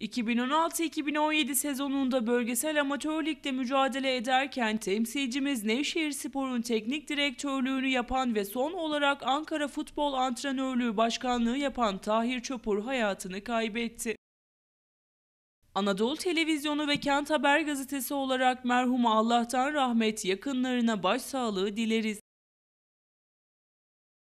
2016-2017 sezonunda bölgesel amatör ligde mücadele ederken temsilcimiz Nevşehir Spor'un teknik direktörlüğünü yapan ve son olarak Ankara Futbol Antrenörlüğü Başkanlığı yapan Tahir Çopur hayatını kaybetti. Anadolu Televizyonu ve Kent Haber Gazetesi olarak merhuma Allah'tan rahmet yakınlarına başsağlığı dileriz.